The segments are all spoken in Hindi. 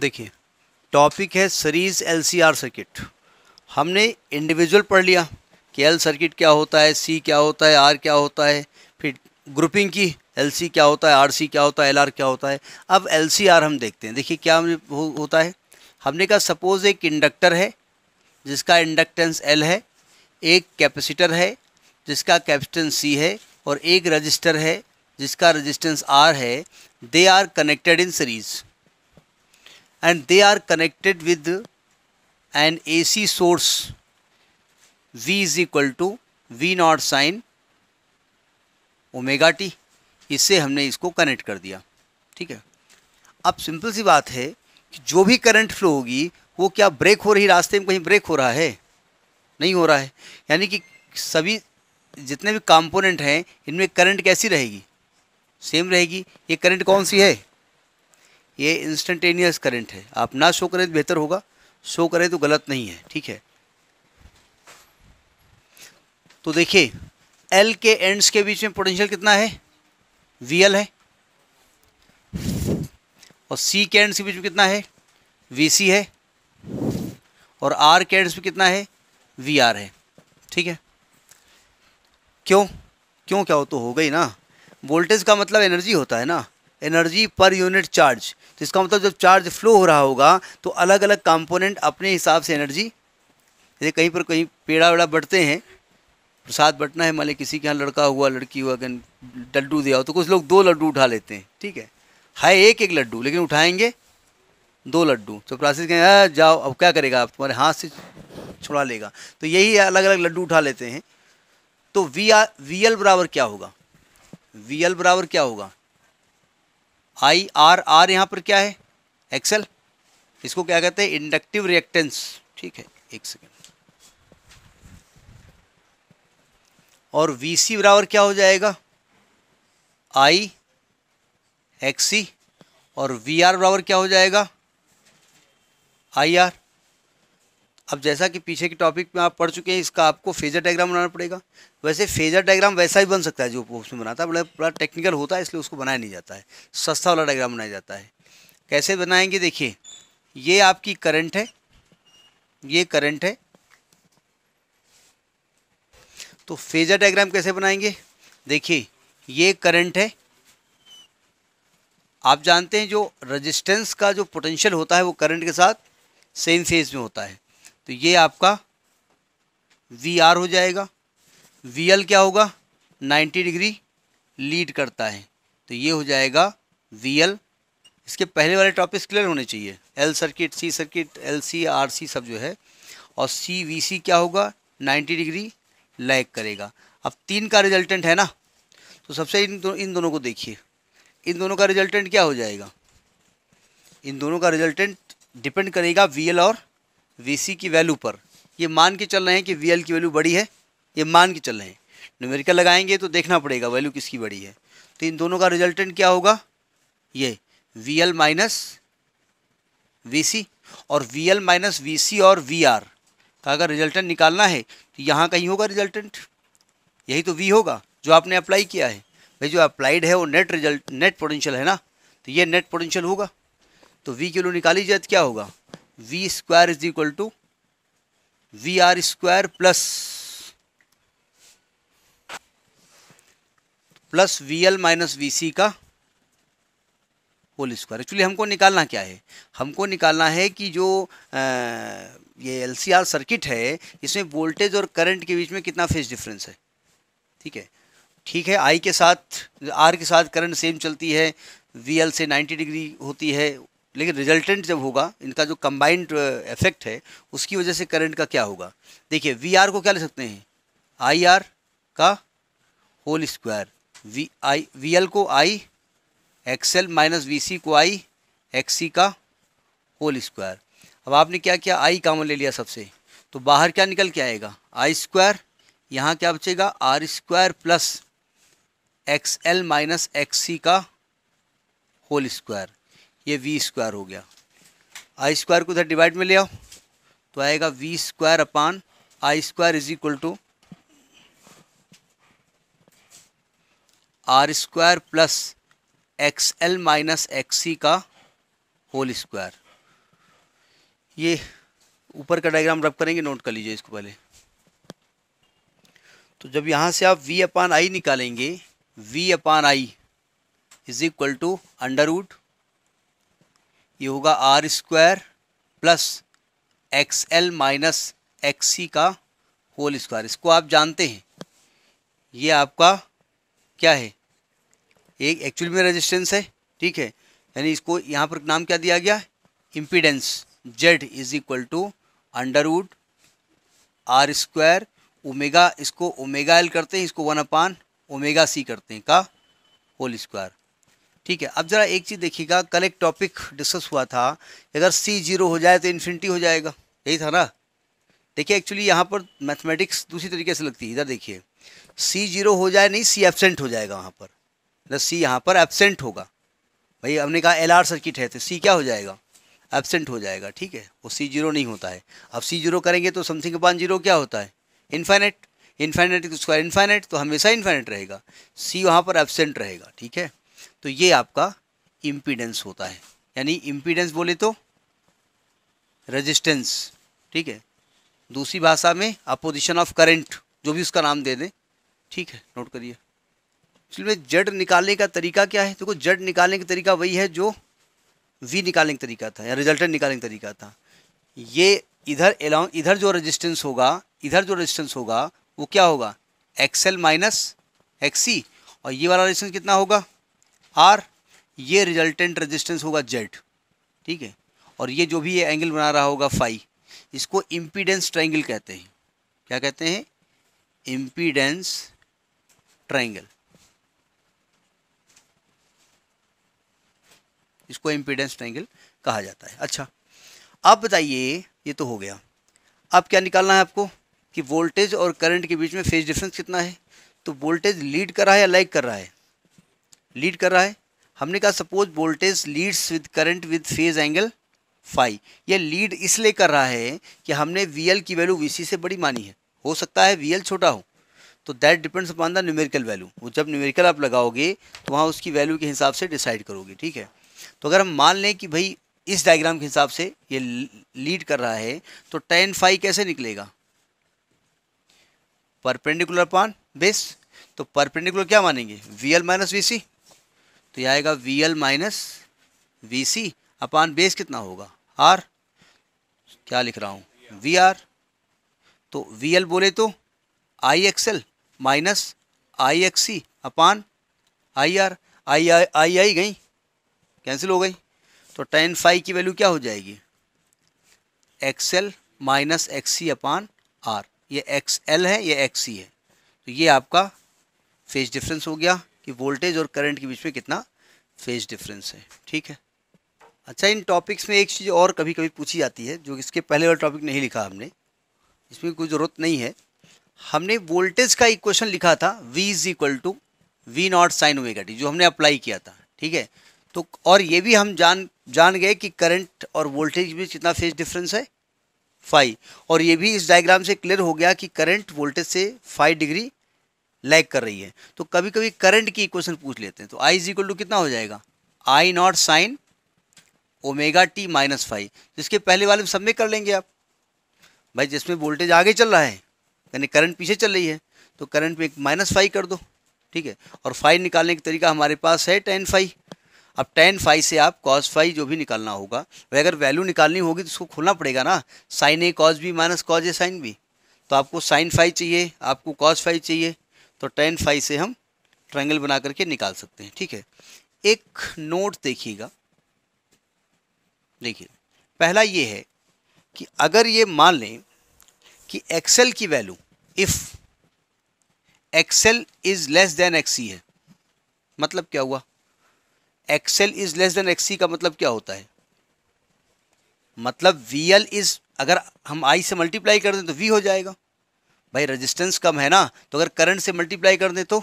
देखिए टॉपिक है सीरीज एलसीआर सर्किट हमने इंडिविजुअल पढ़ लिया कि एल सर्किट क्या होता है सी क्या होता है आर क्या होता है फिर ग्रुपिंग की एल सी क्या होता है आर सी क्या होता है एल आर क्या होता है अब एल सी आर हम देखते हैं देखिए क्या हो, होता है हमने कहा सपोज एक इंडक्टर है जिसका इंडक्टेंस एल है एक कैपेसिटर है जिसका कैपेसिटेंस सी है और एक रजिस्टर है जिसका रजिस्टेंस आर है they are connected in series and they are connected with an AC source V is equal to V naught sine omega t इससे हमने इसको कनेक्ट कर दिया ठीक है अब सिंपल सी बात है कि जो भी करंट फ्लो होगी वो क्या ब्रेक हो रही रास्ते में कहीं ब्रेक हो रहा है नहीं हो रहा है यानी कि सभी जितने भी कंपोनेंट हैं इनमें करंट कैसी रहेगी सेम रहेगी ये करंट कौन सी है ये इंस्टेंटेनियस करंट है आप ना शो करें तो बेहतर होगा शो करें तो गलत नहीं है ठीक है तो देखिए एल के एंड्स के बीच में पोटेंशियल कितना है वी एल है और सी के एंड्स के बीच में कितना है वी सी है और आर के एंड्स में कितना है वी आर है ठीक है क्यों क्यों क्या हो तो हो गई ना वोल्टेज का मतलब एनर्जी होता है ना एनर्जी पर यूनिट चार्ज तो इसका मतलब जब चार्ज फ्लो हो रहा होगा तो अलग अलग कंपोनेंट अपने हिसाब से एनर्जी जैसे कहीं पर कहीं पेड़ा वेड़ा बढ़ते हैं प्रसाद बटना है मान किसी के यहाँ लड़का हुआ लड़की हुआ कहीं लड्डू दिया हो तो कुछ लोग दो लड्डू उठा लेते हैं ठीक है है एक एक लड्डू लेकिन उठाएंगे दो लड्डू तो प्रासी कहें जाओ अब क्या करेगा आप तुम्हारे हाथ से छुड़ा लेगा तो यही अलग अलग लड्डू उठा लेते हैं तो वी आर वी एल बराबर क्या होगा वी एल बराबर क्या होगा आई आर आर यहाँ पर क्या है एक्सेल इसको क्या कहते हैं इंडक्टिव रिएक्टेंस ठीक है एक सेकेंड और वी सी बराबर क्या हो जाएगा आई एक्स सी और वी आर बराबर क्या हो जाएगा आई आर अब जैसा कि पीछे के टॉपिक में आप पढ़ चुके हैं इसका आपको फेजर डायग्राम बनाना पड़ेगा वैसे फेजर डायग्राम वैसा ही बन सकता है जो उसमें में बनाता है बड़ा बड़ा टेक्निकल होता है इसलिए उसको बनाया नहीं जाता है सस्ता वाला डायग्राम बनाया जाता है कैसे बनाएंगे देखिए ये आपकी करंट है ये करंट है तो फेजर डायग्राम कैसे बनाएंगे देखिए ये करंट है आप जानते हैं जो रजिस्टेंस का जो पोटेंशियल होता है वो करंट के साथ सेम फेज में होता है तो ये आपका वी आर हो जाएगा वी एल क्या होगा 90 डिग्री लीड करता है तो ये हो जाएगा वी एल इसके पहले वाले टॉपिक्स क्लियर होने चाहिए L circuit C circuit L C R C सब जो है और सी वी सी क्या होगा 90 डिग्री लैग करेगा अब तीन का रिजल्टेंट है ना तो सबसे इन दो, इन दोनों को देखिए इन दोनों का रिजल्टेंट क्या हो जाएगा इन दोनों का रिजल्टेंट डिपेंड करेगा वी एल और वी की वैल्यू पर ये मान के चल रहे हैं कि वी की वैल्यू बड़ी है ये मान के चल रहे हैं न्यूमेरिकल लगाएंगे तो देखना पड़ेगा वैल्यू किसकी बड़ी है तो इन दोनों का रिजल्टेंट क्या होगा ये V L minus V C और V L minus V C और वी आर का अगर रिजल्टेंट निकालना है तो यहाँ कहीं होगा रिजल्टेंट यही तो वी होगा जो आपने अप्लाई किया है भाई जो अप्लाइड है वो नेट रिजल्ट नेट पोटेंशियल है ना तो ये नेट पोटेंशियल होगा तो वी के लिए निकाली जाए तो क्या होगा V square is equal to V R square plus plus V L minus V C का होल स्क्वायर एक्चुअली हमको निकालना क्या है हमको निकालना है कि जो आ, ये एल सी आर सर्किट है इसमें वोल्टेज और करंट के बीच में कितना फेज डिफरेंस है ठीक है ठीक है आई के साथ आर के साथ करंट सेम चलती है वी एल से 90 डिग्री होती है लेकिन रिजल्टेंट जब होगा इनका जो कंबाइंड इफेक्ट uh, है उसकी वजह से करंट का क्या होगा देखिए वी आर को क्या ले सकते हैं आई आर का whole square V I V L को I XL minus V C को आई एक्स सी का होल स्क्वायर अब आपने क्या किया आई कामन ले लिया सबसे तो बाहर क्या निकल के आएगा आई स्क्वायर यहाँ क्या बचेगा R square plus X L minus X C का होल स्क्वायर ये वी स्क्वायर हो गया आई स्क्वायर को उधर डिवाइड में ले आओ तो आएगा V square upon I square is equal to R square plus X L minus X C का होल स्क्वायर ये ऊपर का डायग्राम रब करेंगे नोट कर लीजिए इसको पहले तो जब यहाँ से आप v अपान आई निकालेंगे v upon I is equal to under root ये होगा R square plus X L minus X C का होल स्क्वायर इसको आप जानते हैं ये आपका क्या है एक एक्चुअली में रेजिस्टेंस है ठीक है यानी इसको यहाँ पर नाम क्या दिया गया impedance Z is equal to under root R square omega इसको ओमेगा एल करते हैं इसको वन अपान ओमेगा सी करते हैं का होल स्क्वायर ठीक है अब ज़रा एक चीज़ देखिएगा कल एक टॉपिक डिस्कस हुआ था अगर सी जीरो हो जाए तो इन्फिनिटी हो जाएगा यही था ना देखिए एक्चुअली यहाँ पर मैथमेटिक्स दूसरी तरीके से लगती है इधर देखिए सी जीरो हो जाए नहीं सी एबसेंट हो जाएगा वहाँ पर मतलब सी यहाँ पर एबसेंट होगा भाई हमने कहा एल सर्किट है तो सी क्या हो जाएगा एबसेंट हो जाएगा ठीक है वो सी जीरो नहीं होता है अब सी जीरो करेंगे तो समथिंग अपान जीरो क्या होता है इन्फाइनेट इन्फाइनेट स्क्वायर इन्फाइनेट तो हमेशा इन्फाइनेट रहेगा सी वहाँ पर एबसेंट रहेगा ठीक है तो ये आपका इम्पीडेंस होता है यानी इम्पीडेंस बोले तो रेजिस्टेंस ठीक है दूसरी भाषा में अपोजिशन ऑफ करंट जो भी उसका नाम दे दें ठीक है नोट करिए इसमें जड निकालने का तरीका क्या है देखो तो जड निकालने का तरीका वही है जो वी निकालने का तरीका था या रिजल्टेंट निकालने का तरीका था ये इधर एलाउ इधर जो रेजिस्टेंस होगा इधर जो रेजिस्टेंस होगा वो क्या होगा एक्सएल माइनस एक्सी और ये वाला रेजिस्टेंस कितना होगा आर ये रिजल्टेंट रेजिस्टेंस होगा जेड ठीक है और ये जो भी ये एंगल बना रहा होगा फाई इसको इम्पीडेंस ट्राइंगल कहते हैं क्या कहते हैं इम्पीडेंस ट्राइंगल इसको इम्पीडेंस ट्राइंगल कहा जाता है अच्छा अब बताइए ये तो हो गया अब क्या निकालना है आपको कि वोल्टेज और करंट के बीच में फेज डिफरेंस कितना है तो वोल्टेज लीड कर रहा है या लाइक कर रहा है लीड कर रहा है हमने कहा suppose voltage leads with current with phase angle phi ये लीड इसलिए कर रहा है कि हमने वी की वैल्यू वी से बड़ी मानी है हो सकता है वी छोटा हो तो that depends upon the numerical value वो जब न्यूमेरिकल आप लगाओगे तो वहाँ उसकी वैल्यू के हिसाब से डिसाइड करोगे ठीक है तो अगर हम मान लें कि भाई इस डायग्राम के हिसाब से ये लीड कर रहा है तो टेन फाई कैसे निकलेगा परपेंडिकुलर पान बेस तो परपेंडिकुलर क्या मानेंगे V L minus V C तो यह आएगा V L minus V C upon base कितना होगा आर क्या लिख रहा हूँ वी आर तो वी एल बोले तो I X L minus I X C upon I R I I I I गई कैंसिल हो गई तो टेन फाइव की वैल्यू क्या हो जाएगी X L minus X C upon R ये एक्स एल है ये एक्स सी है तो ये आपका फेज डिफरेंस हो गया कि वोल्टेज और करंट के बीच में कितना फेज डिफरेंस है ठीक है अच्छा इन टॉपिक्स में एक चीज़ और कभी कभी पूछी जाती है जो इसके पहले वाला टॉपिक नहीं लिखा हमने इसमें कोई ज़रूरत नहीं है हमने वोल्टेज का इक्वेशन लिखा था V is equal to V naught sine omega t जो हमने अप्लाई किया था ठीक है तो और ये भी हम जान जान गए कि करंट और वोल्टेज में कितना फेज डिफरेंस है फाइव और ये भी इस डायग्राम से क्लियर हो गया कि करंट वोल्टेज से फाइव डिग्री लैग कर रही है तो कभी कभी करंट की इक्वेशन पूछ लेते हैं तो आई इज टू कितना हो जाएगा I naught sine omega t minus five जिसके पहले वाले में सब में कर लेंगे आप भाई जिसमें वोल्टेज आगे चल रहा है यानी करंट पीछे चल रही है तो करंट में एक माइनस फाइव कर दो ठीक है और फाइव निकालने का तरीका हमारे पास है टेन फाइव अब टेन फाइव से आप कॉस फाइव जो भी निकालना होगा वह अगर वैल्यू निकालनी होगी तो उसको खोलना पड़ेगा ना sine A cos B minus cos A sine B तो आपको साइन फाइव चाहिए आपको कॉस फाइव चाहिए तो टेन फाइव से हम ट्रायंगल बना करके निकाल सकते हैं ठीक है एक नोट देखिएगा देखिए पहला ये है कि अगर ये मान लें कि एक्सेल की value if XL is less than XC है मतलब क्या हुआ XL is less than XC का मतलब क्या होता है मतलब वी एल इज़ अगर हम आई से मल्टीप्लाई कर दें तो वी हो जाएगा भाई रेजिस्टेंस कम है ना तो अगर करंट से मल्टीप्लाई कर दें तो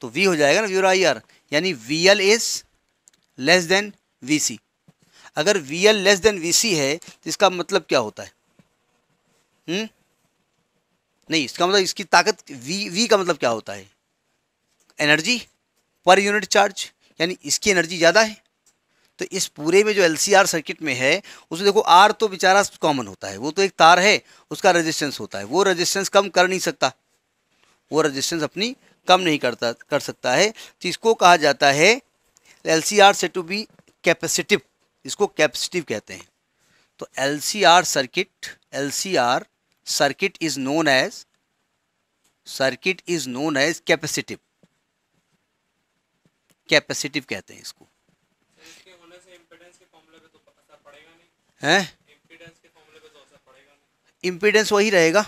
तो वी हो जाएगा ना व्यूर आई आर यानी V L is less than V C अगर V L less than V C है तो इसका मतलब क्या होता है हुँ? हम्म? नहीं इसका मतलब इसकी ताकत वी वी का मतलब क्या होता है एनर्जी पर यूनिट चार्ज यानी इसकी एनर्जी ज़्यादा है तो इस पूरे में जो एल सर्किट में है उसमें देखो आर तो बेचारा कॉमन होता है वो तो एक तार है उसका रजिस्टेंस होता है वो रजिस्टेंस कम कर नहीं सकता वो रजिस्टेंस अपनी कम नहीं करता कर सकता है तो इसको कहा जाता है एल सी आर से टू बी कैपेसिटिव इसको कैपेसिटिव कहते हैं तो L C R circuit L C R circuit is known as circuit is known as capacitive capacitive कहते हैं इसको हैं इम्पीडेंस वही रहेगा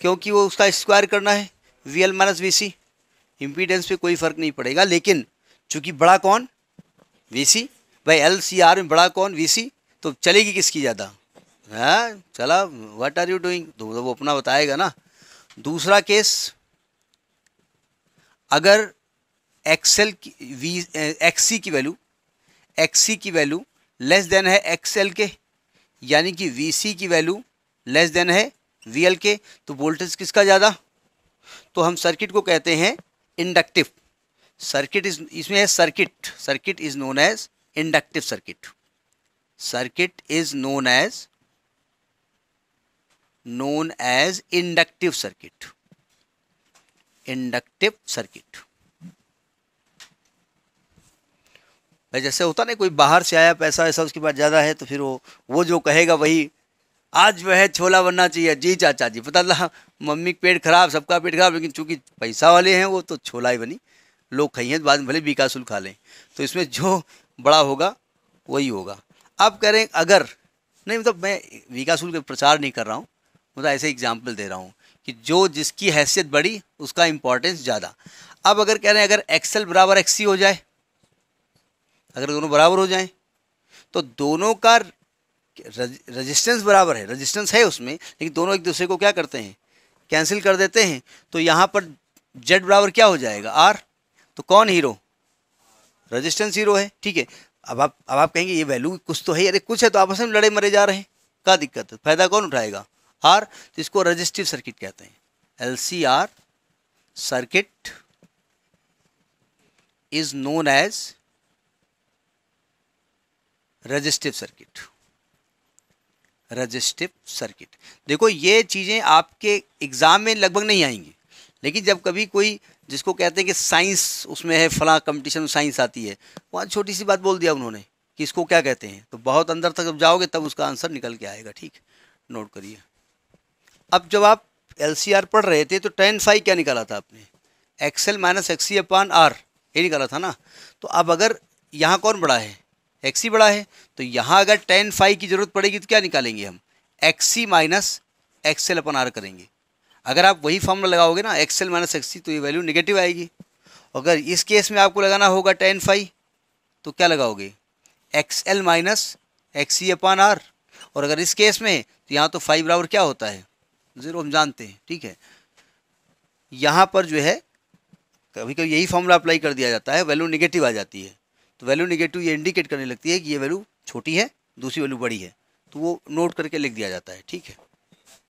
क्योंकि वो उसका स्क्वायर करना है V L minus V C impedance पर कोई फ़र्क नहीं पड़ेगा लेकिन चूंकि बड़ा कौन वी सी भाई एल सी आर में बड़ा कौन वी सी तो चलेगी किसकी ज़्यादा हाँ चला व्हाट आर यू डूइंग तो वो अपना बताएगा ना दूसरा केस अगर एक्सएल की वी एक्सी की वैल्यू एक्सी की वैल्यू लेस देन है एक्सएल के यानी कि वी सी की वैल्यू लेस देन है वी एल के तो वोल्टेज किसका ज़्यादा तो हम सर्किट को कहते हैं इंडक्टिव सर्किट इज इसमें है circuit circuit is known as inductive circuit circuit is known as known as inductive circuit inductive circuit जैसे होता नहीं कोई बाहर से आया पैसा ऐसा उसके पास ज़्यादा है तो फिर वो वो जो कहेगा वही आज वह छोला बनना चाहिए जी चाचा जी पता चला मम्मी का पेट खराब सबका पेट खराब लेकिन चूंकि पैसा वाले हैं वो तो छोला ही बनी लोग खाइए तो बाद में भले बीकासुल खा लें तो इसमें जो बड़ा होगा वही होगा आप कह रहे हैं अगर नहीं मतलब मैं विकासुल का प्रचार नहीं कर रहा हूँ मतलब ऐसे एग्जाम्पल दे रहा हूँ कि जो जिसकी हैसियत बढ़ी उसका इम्पोर्टेंस ज़्यादा अब अगर कह रहे हैं अगर एक्सेल बराबर एक्सी हो जाए अगर दोनों बराबर हो जाएं तो दोनों का रजिस्टेंस बराबर है रजिस्टेंस है उसमें लेकिन दोनों एक दूसरे को क्या करते हैं कैंसिल कर देते हैं तो यहाँ पर जेड बराबर क्या हो जाएगा आर तो कौन हीरो रजिस्टेंस हीरो है ठीक है अब आप अब आप कहेंगे ये वैल्यू कुछ तो है अरे कुछ है तो आपस में लड़े मरे जा रहे हैं क्या दिक्कत है फायदा कौन उठाएगा आर तो इसको रजिस्टिव सर्किट कहते हैं L C R circuit is known as resistive circuit resistive circuit देखो ये चीज़ें आपके एग्ज़ाम में लगभग नहीं आएंगी लेकिन जब कभी कोई जिसको कहते हैं कि साइंस उसमें है फला कंपटीशन साइंस आती है वहाँ छोटी सी बात बोल दिया उन्होंने कि इसको क्या कहते हैं तो बहुत अंदर तक जब जाओगे तब उसका आंसर निकल के आएगा ठीक नोट करिए अब जब आप एल पढ़ रहे थे तो टेन फाइव क्या निकाला था आपने XL minus XC upon R ये निकाला था ना तो अब अगर यहाँ कौन बड़ा है एक्स ही बड़ा है तो यहाँ अगर टेन फाइव की ज़रूरत पड़ेगी तो क्या निकालेंगे हम X C minus XL upon R करेंगे अगर आप वही फॉर्मूला लगाओगे ना एक्सेल माइनस एक्स तो ये वैल्यू निगेटिव आएगी अगर इस केस में आपको लगाना होगा टेन फाइव तो क्या लगाओगे X L minus X C R और अगर इस केस में तो यहाँ तो फाइव बराबर क्या होता है ज़ीरो हम जानते हैं ठीक है यहाँ पर जो है कभी कभी यही फॉर्मूला अप्लाई कर दिया जाता है वैल्यू निगेटिव आ जाती है तो वैल्यू निगेटिव ये इंडिकेट करने लगती है कि ये वैल्यू छोटी है दूसरी वैल्यू बड़ी है तो वो नोट करके लिख दिया जाता है ठीक है